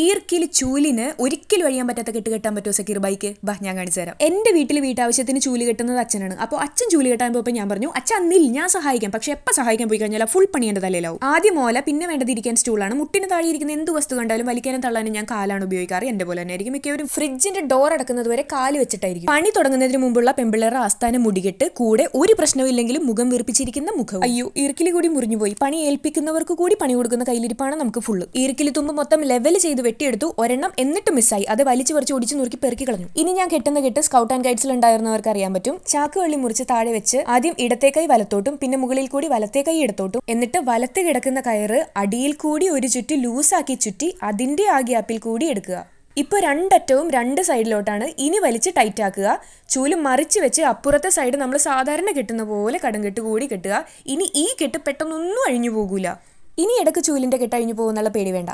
ഈർക്കിൽ ചൂലിന് ഒരിക്കലും അഴിയാൻ പറ്റാത്ത കെട്ട് കെട്ടാൻ പറ്റുമോ സക്കീർ ബൈക്ക് ബാ ഞാൻ കാണിച്ചു തരാം എന്റെ വീട്ടിൽ വീട്ടാവശ്യത്തിന് ചൂലി കെട്ടുന്നത് അച്ഛനാണ് അപ്പോൾ അച്ഛൻ ചൂലി കെട്ടാൻ പോയപ്പോൾ ഞാൻ പറഞ്ഞു അച്ഛൻ അന്നിൽ ഞാൻ സഹായിക്കാം പക്ഷെ എപ്പോൾ സഹായിക്കാൻ പോയി കഴിഞ്ഞാൽ ഫുൾ പണി എൻ്റെ തലയിലാവും ആദ്യം മോല പിന്നെ വേണ്ടത് ഇരിക്കാൻ സ്റ്റൂളാണ് മുട്ടിന് താഴെ ഇരിക്കുന്ന എന്ത് വസ്തു കണ്ടാലും വലിക്കാനും തള്ളാനും ഞാൻ കാലാണ് ഉപയോഗിക്കാറ് എൻ്റെ പോലെ തന്നെ ആയിരിക്കും മിക്കവരും ഫ്രിഡ്ജിന്റെ ഡോർ അടക്കുന്നത് വരെ കാല് വെച്ചിട്ടായിരിക്കും പണി തുടങ്ങുന്നതിന് മുമ്പുള്ള പെമ്പിള്ളേരുടെ ആസ്ഥാനം മുടികെട്ട് കൂടെ ഒരു പ്രശ്നമില്ലെങ്കിലും മുഖം വീർപ്പിച്ചിരിക്കുന്ന മുഖം അയ്യോ ഈർക്കിലി കൂടി മുറിഞ്ഞുപോയി പണി ഏൽപ്പിക്കുന്നവർക്ക് കൂടി പണി കൊടുക്കുന്ന കയ്യിലിരിപ്പാണ് നമുക്ക് ഫുള്ള് ഈർക്കിലി തുമ്പ് മൊത്തം ലെവൽ ചെയ്ത് അത് വെട്ടിയെടുത്തു ഒരെണ്ണം എന്നിട്ട് മിസ്സായി അത് വലിച്ചു പറിച്ച് ഒടിച്ച് നുറുക്കി പെറുക്കി കളഞ്ഞു ഇനി ഞാൻ കെട്ടുന്ന കെട്ട് സ്കൗട്ട് ആൻഡ് ഗൈഡ്സിൽ ഉണ്ടായിരുന്നവർക്ക് അറിയാൻ പറ്റും ചാക്ക് വള്ളി മുറിച്ച് താഴെ വെച്ച് ആദ്യം ഇടത്തെ കൈ വലത്തോട്ടും പിന്നെ മുകളിൽ കൂടി വലത്തെ കൈ ഇടത്തോട്ടും എന്നിട്ട് വലത്ത് കിടക്കുന്ന കയറ് അടിയിൽ കൂടി ഒരു ചുറ്റി ലൂസാക്കി ചുറ്റി അതിൻ്റെ ആ ഗ്യാപ്പിൽ കൂടി എടുക്കുക ഇപ്പൊ രണ്ടറ്റവും രണ്ട് സൈഡിലോട്ടാണ് ഇനി വലിച്ച് ടൈറ്റ് ആക്കുക ചൂല് മറിച്ച് വെച്ച് അപ്പുറത്തെ സൈഡ് നമ്മൾ സാധാരണ കെട്ടുന്ന പോലെ കെട്ട് കൂടി കെട്ടുക ഇനി ഈ കെട്ട് പെട്ടെന്നൊന്നും അഴിഞ്ഞു പോകൂല ഇനി ഇടക്ക് ചൂലിൻ്റെ കെട്ട് അഴിഞ്ഞു പോകുന്നുള്ള പേടി വേണ്ട